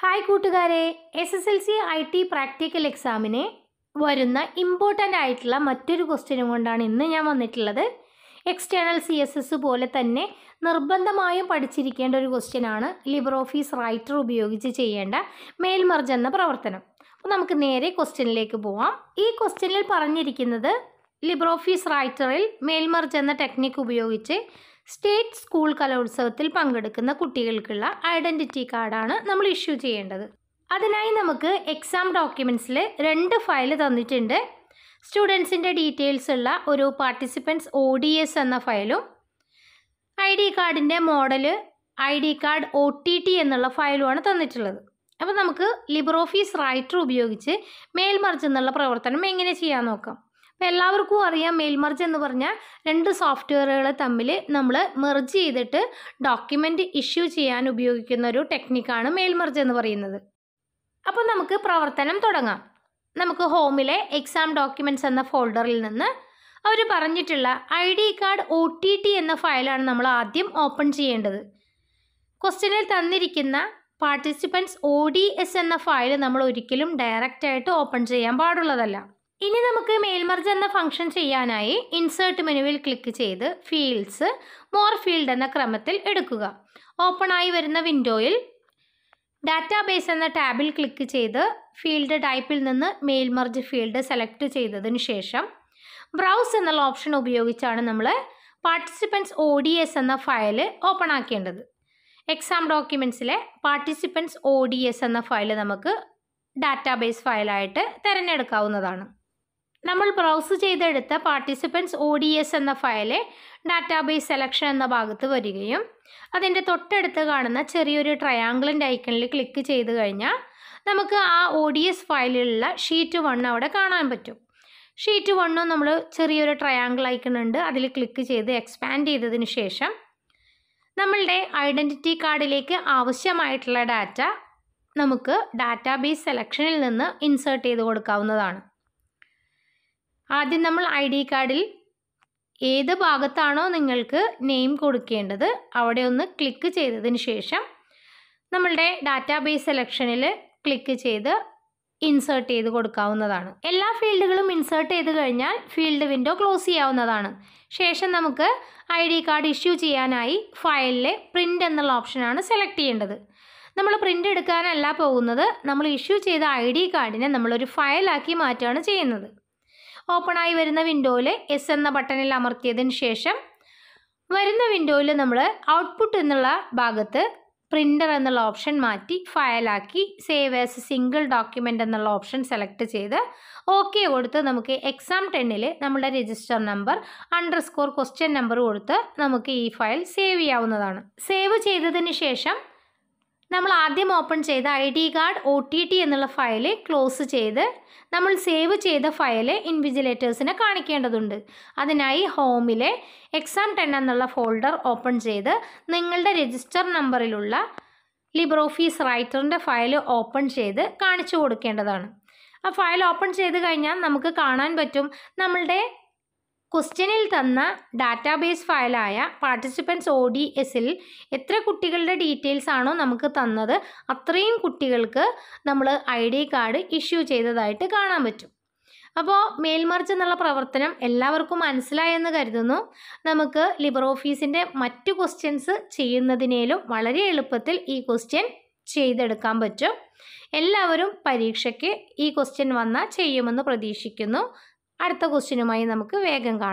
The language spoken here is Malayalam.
ഹായ് കൂട്ടുകാരെ S S L C I T practical എക്സാമിന് വരുന്ന ഇമ്പോർട്ടൻ്റ് ആയിട്ടുള്ള മറ്റൊരു ക്വസ്റ്റ്യനും കൊണ്ടാണ് ഇന്ന് ഞാൻ വന്നിട്ടുള്ളത് എക്സ്റ്റേണൽ സി എസ് എസ് പോലെ തന്നെ നിർബന്ധമായും പഠിച്ചിരിക്കേണ്ട ഒരു ക്വസ്റ്റ്യനാണ് ലിബർ ഓഫീസ് റൈറ്റർ ഉപയോഗിച്ച് ചെയ്യേണ്ട മേൽമർജ് എന്ന പ്രവർത്തനം അപ്പോൾ നമുക്ക് നേരെ ക്വസ്റ്റ്യനിലേക്ക് പോവാം ഈ ക്വസ്റ്റ്യനിൽ പറഞ്ഞിരിക്കുന്നത് ലിബർ ഓഫീസ് റൈറ്ററിൽ മേൽമർജ് എന്ന ടെക്നിക്ക് ഉപയോഗിച്ച് സ്റ്റേറ്റ് സ്കൂൾ കലോത്സവത്തിൽ പങ്കെടുക്കുന്ന കുട്ടികൾക്കുള്ള ഐഡൻറ്റിറ്റി കാർഡാണ് നമ്മൾ ഇഷ്യൂ ചെയ്യേണ്ടത് അതിനായി നമുക്ക് എക്സാം ഡോക്യുമെൻസിൽ രണ്ട് ഫയൽ തന്നിട്ടുണ്ട് സ്റ്റുഡൻസിൻ്റെ ഡീറ്റെയിൽസ് ഉള്ള ഒരു പാർട്ടിസിപ്പൻസ് ഒ ഡി എസ് എന്ന ഫയലും ഐ ഡി കാർഡിൻ്റെ model I D card O T T എന്നുള്ള ഫയലുമാണ് തന്നിട്ടുള്ളത് അപ്പോൾ നമുക്ക് ലിബർ ഓഫീസ് റൈറ്റർ ഉപയോഗിച്ച് മേൽമറിച്ചെന്നുള്ള പ്രവർത്തനം എങ്ങനെ ചെയ്യാൻ നോക്കാം അപ്പോൾ എല്ലാവർക്കും അറിയാം മെയിൽമർജ് എന്ന് പറഞ്ഞാൽ രണ്ട് സോഫ്റ്റ്വെയറുകൾ തമ്മിൽ നമ്മൾ മെർജ് ചെയ്തിട്ട് ഡോക്യുമെൻ്റ് ഇഷ്യൂ ചെയ്യാൻ ഉപയോഗിക്കുന്ന ഒരു ടെക്നിക്കാണ് മെയിൽമർജ് എന്ന് പറയുന്നത് അപ്പോൾ നമുക്ക് പ്രവർത്തനം തുടങ്ങാം നമുക്ക് ഹോമിലെ എക്സാം ഡോക്യുമെൻറ്റ്സ് എന്ന ഫോൾഡറിൽ നിന്ന് അവർ പറഞ്ഞിട്ടുള്ള I D card O T T എന്ന ഫയലാണ് നമ്മൾ ആദ്യം ഓപ്പൺ ചെയ്യേണ്ടത് ക്വസ്റ്റ്യനിൽ തന്നിരിക്കുന്ന പാർട്ടിസിപ്പൻസ് ഒ ഡി എസ് എന്ന ഫയൽ നമ്മൾ ഒരിക്കലും ഡയറക്റ്റായിട്ട് ഓപ്പൺ ചെയ്യാൻ പാടുള്ളതല്ല ഇനി നമുക്ക് മെയിൽമർജ് എന്ന ഫംഗ്ഷൻ ചെയ്യാനായി ഇൻസേർട്ട് മെനുവിൽ ക്ലിക്ക് ചെയ്ത് ഫീൽഡ്സ് മോർ ഫീൽഡ് എന്ന ക്രമത്തിൽ എടുക്കുക ഓപ്പൺ ആയി വരുന്ന വിൻഡോയിൽ ഡാറ്റാബേസ് എന്ന ടാബിൽ ക്ലിക്ക് ചെയ്ത് ഫീൽഡ് ടൈപ്പിൽ നിന്ന് മെയിൽമർജ് ഫീൽഡ് സെലക്ട് ചെയ്തതിന് ശേഷം ബ്രൗസ് എന്നുള്ള ഓപ്ഷൻ ഉപയോഗിച്ചാണ് നമ്മൾ പാർട്ടിസിപ്പൻസ് ഒ ഡി എസ് എന്ന ഫയൽ ഓപ്പൺ ആക്കേണ്ടത് എക്സാം ഡോക്യുമെൻസിലെ പാർട്ടിസിപ്പൻസ് ഒ ഡി എസ് എന്ന ഫയൽ നമുക്ക് ഡാറ്റാബേസ് ഫയലായിട്ട് തിരഞ്ഞെടുക്കാവുന്നതാണ് നമ്മൾ ബ്രൗസ് ചെയ്തെടുത്ത പാർട്ടിസിപ്പൻസ് ഒ ഡി എസ് എന്ന ഫയലെ ഡാറ്റാബേസ് സെലക്ഷൻ എന്ന ഭാഗത്ത് വരികയും അതിൻ്റെ തൊട്ടടുത്ത് കാണുന്ന ചെറിയൊരു ട്രയാങ്കിളിൻ്റെ ഐക്കണിൽ ക്ലിക്ക് ചെയ്ത് കഴിഞ്ഞാൽ നമുക്ക് ആ ഒ ഡി എസ് ഫയലിലുള്ള ഷീറ്റ് വൺ അവിടെ കാണാൻ പറ്റും ഷീറ്റ് വണ്ണും നമ്മൾ ചെറിയൊരു ട്രയാങ്കിൾ ഐക്കൺ ഉണ്ട് അതിൽ ക്ലിക്ക് ചെയ്ത് എക്സ്പാൻഡ് ചെയ്തതിന് ശേഷം നമ്മളുടെ ഐഡൻറ്റിറ്റി കാർഡിലേക്ക് ആവശ്യമായിട്ടുള്ള ഡാറ്റ നമുക്ക് ഡാറ്റാബേസ് സെലക്ഷനിൽ നിന്ന് ഇൻസേർട്ട് ചെയ്ത് കൊടുക്കാവുന്നതാണ് ആദ്യം നമ്മൾ ഐ ഡി കാർഡിൽ ഏത് ഭാഗത്താണോ നിങ്ങൾക്ക് നെയിം കൊടുക്കേണ്ടത് അവിടെ ഒന്ന് ക്ലിക്ക് ചെയ്തതിന് ശേഷം നമ്മളുടെ ഡാറ്റാബേസ് സെലക്ഷനിൽ ക്ലിക്ക് ചെയ്ത് ഇൻസേർട്ട് ചെയ്ത് കൊടുക്കാവുന്നതാണ് എല്ലാ ഫീൽഡുകളും ഇൻസേർട്ട് ചെയ്ത് കഴിഞ്ഞാൽ ഫീൽഡ് വിൻഡോ ക്ലോസ് ചെയ്യാവുന്നതാണ് ശേഷം നമുക്ക് ഐ ഡി കാർഡ് ഇഷ്യൂ ചെയ്യാനായി ഫയലിലെ പ്രിൻ്റ് എന്നുള്ള ഓപ്ഷനാണ് സെലക്ട് ചെയ്യേണ്ടത് നമ്മൾ പ്രിൻ്റ് എടുക്കാനല്ല പോകുന്നത് നമ്മൾ ഇഷ്യൂ ചെയ്ത ഐ ഡി കാർഡിനെ നമ്മളൊരു ഫയലാക്കി മാറ്റുകയാണ് ചെയ്യുന്നത് ഓപ്പണായി വരുന്ന വിൻഡോയിൽ എസ് എന്ന ബട്ടണിൽ അമർത്തിയതിന് ശേഷം വരുന്ന വിൻഡോയിൽ നമ്മൾ ഔട്ട്പുട്ട് എന്നുള്ള ഭാഗത്ത് പ്രിൻ്റർ എന്നുള്ള ഓപ്ഷൻ മാറ്റി ഫയലാക്കി സേവ് ആസ് സിംഗിൾ ഡോക്യുമെൻ്റ് എന്നുള്ള ഓപ്ഷൻ സെലക്ട് ചെയ്ത് ഓക്കെ കൊടുത്ത് നമുക്ക് എക്സാം ടെന്നിൽ നമ്മുടെ register number underscore question number കൊടുത്ത് നമുക്ക് ഈ ഫയൽ സേവ് ചെയ്യാവുന്നതാണ് സേവ് ചെയ്തതിന് ശേഷം നമ്മൾ ആദ്യം ഓപ്പൺ ചെയ്ത I D card O T T എന്നുള്ള ഫയൽ ക്ലോസ് ചെയ്ത് നമ്മൾ സേവ് ചെയ്ത ഫയൽ ഇൻവിജിലേറ്റേഴ്സിനെ കാണിക്കേണ്ടതുണ്ട് അതിനായി ഹോമിലെ എക്സാം ടെൻ എന്നുള്ള ഫോൾഡർ ഓപ്പൺ ചെയ്ത് നിങ്ങളുടെ രജിസ്റ്റർ നമ്പറിലുള്ള ലിബർ ഓഫീസ് റൈറ്ററിൻ്റെ ഫയൽ ഓപ്പൺ ചെയ്ത് കാണിച്ചു കൊടുക്കേണ്ടതാണ് ആ ഫയൽ ഓപ്പൺ ചെയ്ത് കഴിഞ്ഞാൽ നമുക്ക് കാണാൻ പറ്റും നമ്മളുടെ ക്വസ്റ്റ്യനിൽ തന്ന ഡാറ്റാബേസ് ഫയലായ പാർട്ടിസിപ്പൻസ് ഒ ഡി എസിൽ എത്ര കുട്ടികളുടെ ഡീറ്റെയിൽസ് ആണോ നമുക്ക് തന്നത് അത്രയും കുട്ടികൾക്ക് നമ്മൾ ഐ ഡി കാർഡ് ഇഷ്യൂ ചെയ്തതായിട്ട് കാണാൻ പറ്റും അപ്പോൾ മേൽമറിച്ച് എന്നുള്ള പ്രവർത്തനം എല്ലാവർക്കും മനസ്സിലായെന്ന് കരുതുന്നു നമുക്ക് ലിബർ ഓഫീസിൻ്റെ മറ്റു ക്വസ്റ്റ്യൻസ് ചെയ്യുന്നതിനേലും വളരെ എളുപ്പത്തിൽ ഈ ക്വസ്റ്റ്യൻ ചെയ്തെടുക്കാൻ പറ്റും എല്ലാവരും പരീക്ഷയ്ക്ക് ഈ ക്വസ്റ്റ്യൻ വന്നാൽ ചെയ്യുമെന്ന് പ്രതീക്ഷിക്കുന്നു അടുത്ത ക്വസ്റ്റ്യനുമായി നമുക്ക് വേഗം കാണാം